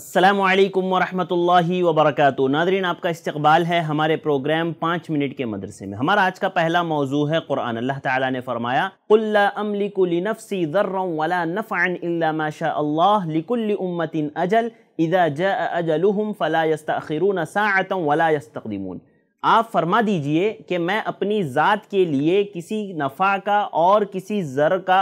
असलकम वरहमल वबरक नादरीन आपका इस्तबाल है हमारे प्रोग्राम पाँच मिनट के मदरसे में हमारा आज का पहला मौजू है क़ुरान अल्लाह ताला ने फरमाया अजल आप फरमा दीजिए कि मैं अपनी ज़ात के लिए किसी नफ़ा का और किसी ज़र का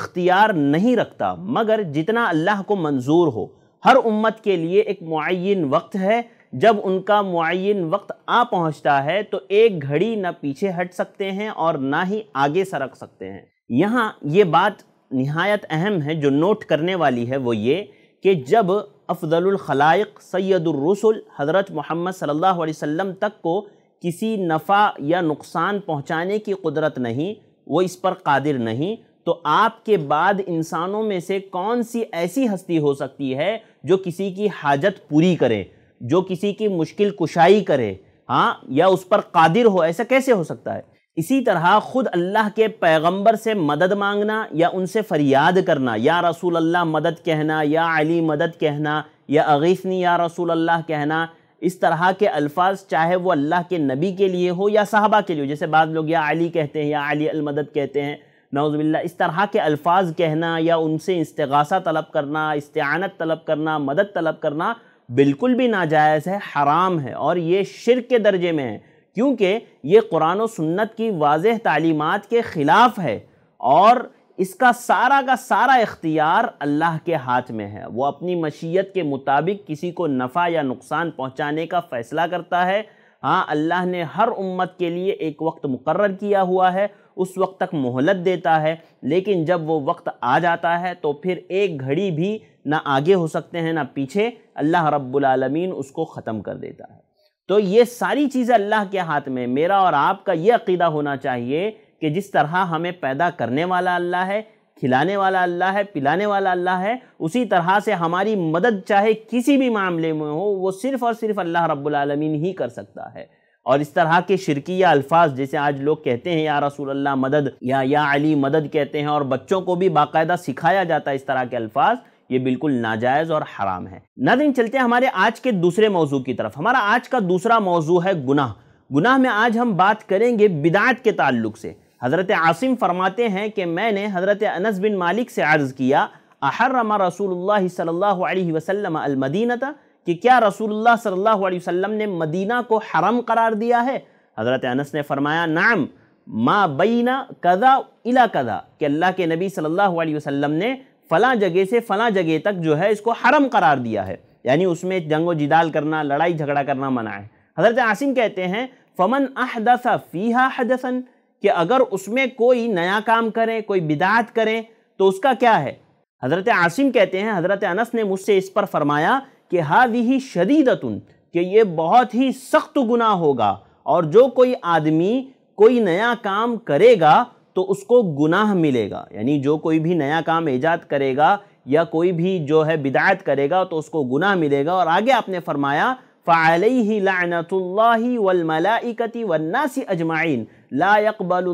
इख्तियार नहीं रखता मगर जितना अल्लाह को मंजूर हो हर उम्मत के लिए एक मुन वक्त है जब उनका मुन वक्त आ पहुंचता है तो एक घड़ी ना पीछे हट सकते हैं और ना ही आगे सरक सकते हैं यहाँ ये बात नहायत अहम है जो नोट करने वाली है वो ये कि जब अफजलखलाइक सैदुलरसुल हज़रत मोहम्मद सल्ला वम तक को किसी नफ़ा या नुकसान पहुँचाने की कुदरत नहीं वो इस पर कादिर नहीं तो आपके बाद इंसानों में से कौन सी ऐसी हस्ती हो सकती है जो किसी की हाजत पूरी करे जो किसी की मुश्किल कुशाई करे हाँ या उस पर कादिर हो ऐसा कैसे हो सकता है इसी तरह ख़ुद अल्लाह के पैगंबर से मदद मांगना या उनसे फरियाद करना या रसूल अल्लाह मदद कहना या अली मदद कहना या अगीसनी या रसूल अल्लाह कहना इस तरह के अल्फाज चाहे वो अल्लाह के नबी के लिए हो या साहबा के लिए हो जैसे बाद लोग या अली कहते हैं या अली अलमदद कहते हैं नौजबिल्ला इस तरह के अल्फाज कहना या उनसे इस्तगासा तलब करना इस्तानत तलब करना मदद तलब करना बिल्कुल भी नाजायज़ है हराम है और ये शिर के दर्जे में है क्योंकि ये कुरान सन्नत की वाज तलीमत के ख़िलाफ़ है और इसका सारा का सारा इख्तियार अल्लाह के हाथ में है वो अपनी मशीयत के मुताबिक किसी को नफ़ा या नुकसान पहुँचाने का फ़ैसला करता है हाँ अल्लाह ने हर उम्मत के लिए एक वक्त मुकर किया हुआ है उस वक्त तक मोहलत देता है लेकिन जब वो वक्त आ जाता है तो फिर एक घड़ी भी ना आगे हो सकते हैं ना पीछे अल्लाह रब्लमीन उसको ख़त्म कर देता है तो ये सारी चीज़ें अल्लाह के हाथ में मेरा और आपका ये अकीदा होना चाहिए कि जिस तरह हमें पैदा करने वाला अल्लाह है खिलाने वाला अल्लाह है पिलाने वाला अल्लाह है उसी तरह से हमारी मदद चाहे किसी भी मामले में हो वो सिर्फ़ और सिर्फ अल्लाह रब्बुल ही कर सकता है और इस तरह के शिरकिया अल्फाज जैसे आज लोग कहते हैं या रसूल अल्लाह मदद या या अली मदद कहते हैं और बच्चों को भी बाकायदा सिखाया जाता है इस तरह के अल्फाज ये बिल्कुल नाजायज़ और हराम है नादिन चलते हैं हमारे आज के दूसरे मौजू की तरफ हमारा आज का दूसरा मौजू है गुनाह गुनाह में आज हम बात करेंगे बिदात के ताल्लुक से हज़रत आसिम फरमाते हैं कि मैंने हज़रत अनस बिन मालिक से अर्ज़ किया अहर्रमा रसूल सल्लल्लाहु अलैहि था कि क्या रसूल सल्ला वसम ने मदीना को हरम करार दिया है हज़रत अनस ने फरमाया नाम माँ बीना कदा इला कदा कि अल्लाह के नबी सल्लल्लाहु अलैहि वसल्लम ने फ़लाँ जगह से फ़लाँ जगह तक जो है इसको हरम करार दिया है यानी उसमें व जिदाल करना लड़ाई झगड़ा करना मना है हज़रत आसिम कहते हैं फ़मन अहदसा फ़ीहा हदसन कि अगर उसमें कोई नया काम करें कोई बिदात करें तो उसका क्या है हज़रत आसिम कहते हैं हज़रत अनस ने मुझसे इस पर फरमाया कि हादी ही शदीदतुन कि ये बहुत ही सख्त गुना होगा और जो कोई आदमी कोई नया काम करेगा तो उसको गुनाह मिलेगा यानी जो कोई भी नया काम ईजाद करेगा या कोई भी जो है बिदायत करेगा तो उसको गुनाह मिलेगा और आगे आपने फरमाया ही लानतल्ला वलमलाकती वन्नासी अजमाइन लाकबल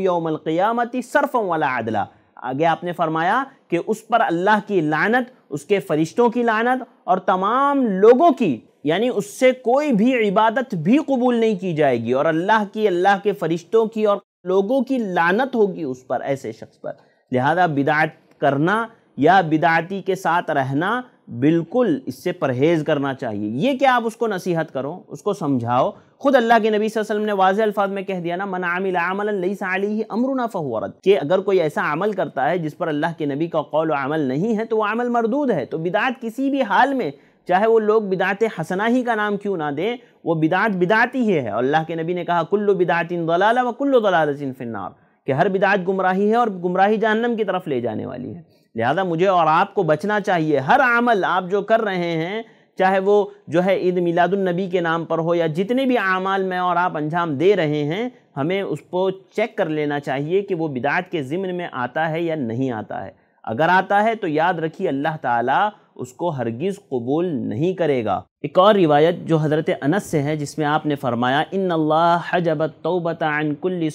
यौमक़ियामती सरफ़ों वाला अदला आगे आपने फरमाया कि उस पर अल्लाह की लानत उसके फरिश्तों की लानत और तमाम लोगों की यानी उससे कोई भी इबादत भी कबूल नहीं की जाएगी और अल्लाह की अल्लाह के फरिश्तों की और लोगों की लानत होगी उस पर ऐसे शख्स पर लिहाजा बिदात करना या बिदाती के साथ रहना बिल्कुल इससे परहेज़ करना चाहिए ये क्या आप उसको नसीहत करो उसको समझाओ खुद अल्लाह के नबी वसल्लम ने वाज अल्फाज में कह दिया ना मन आमिल अमल अमरुना फ़हुरत कि अगर कोई ऐसा अमल करता है जिस पर अल्लाह के नबी का कौल अमल नहीं है तो वह अमल मरदूद है तो बिदात किसी भी हाल में चाहे वो लोग बिदात हसना ही का नाम क्यों ना दें वो बिदात बिदाती ही है अल्लाह के नबी ने कहा कुल्लु बिदातिन दलाला व कुल्लु दलालसिन फिन्नार कि हर बिदात गुमराही है और गुमराही जहन्नम की तरफ ले जाने वाली है लिहाजा मुझे और आपको बचना चाहिए हर आमल आप जो कर रहे हैं चाहे वो जो है ईद मिलादुलनबी के नाम पर हो या जितने भी अमाल में और आप अंजाम दे रहे हैं हमें उसको चेक कर लेना चाहिए कि वो बिदात के ज़िम्न में आता है या नहीं आता है अगर आता है तो याद रखिए अल्लाह ताला उसको हरगिज़ कबूल नहीं करेगा एक और रिवायत जो हज़रत अनस से है जिसमें आपने फरमाया इन अल्लाह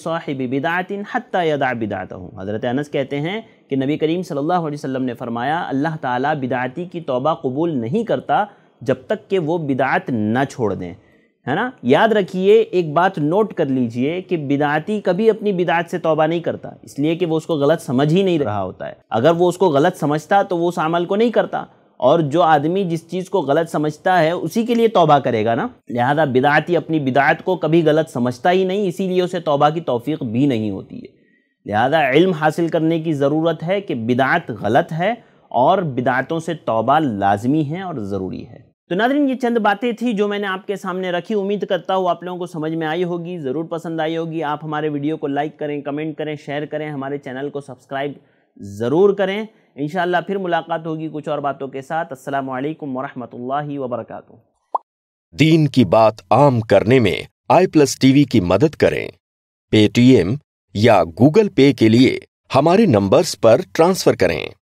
साहिब बिदातिन हती यदा बिदात हूँ हज़रत अनस कहते हैं कि नबी करीम सल्लल्लाहु अलैहि वसल्लम ने फरमाया अल्लाह ताला बिदाती की तौबा कबूल नहीं करता जब तक कि वो बिदात ना छोड़ दें है ना याद रखिए एक बात नोट कर लीजिए कि बिदाती कभी अपनी बिदात से तौबा नहीं करता इसलिए कि वो उसको गलत समझ ही नहीं रहा होता है अगर वो उसको गलत समझता तो वो उस अमल को नहीं करता और जो आदमी जिस चीज़ को गलत समझता है उसी के लिए तौबा करेगा ना लिहाजा बिदाती अपनी बिदात को कभी गलत समझता ही नहीं इसीलिए उसे तौबा की तौफीक भी नहीं होती है लिहाजा इल्म हासिल करने की ज़रूरत है कि बिदात गलत है और बिदातों से तौबा लाजमी है और ज़रूरी है तो नादरीन ये चंद बातें थी जो मैंने आपके सामने रखी उम्मीद करता हूँ आप लोगों को समझ में आई होगी ज़रूर पसंद आई होगी आप हमारे वीडियो को लाइक करें कमेंट करें शेयर करें हमारे चैनल को सब्सक्राइब ज़रूर करें इन फिर मुलाकात होगी कुछ और बातों के साथ असल वरहमल वबरक दीन की बात आम करने में आई प्लस टीवी की मदद करें पेटीएम या गूगल पे के लिए हमारे नंबर्स पर ट्रांसफर करें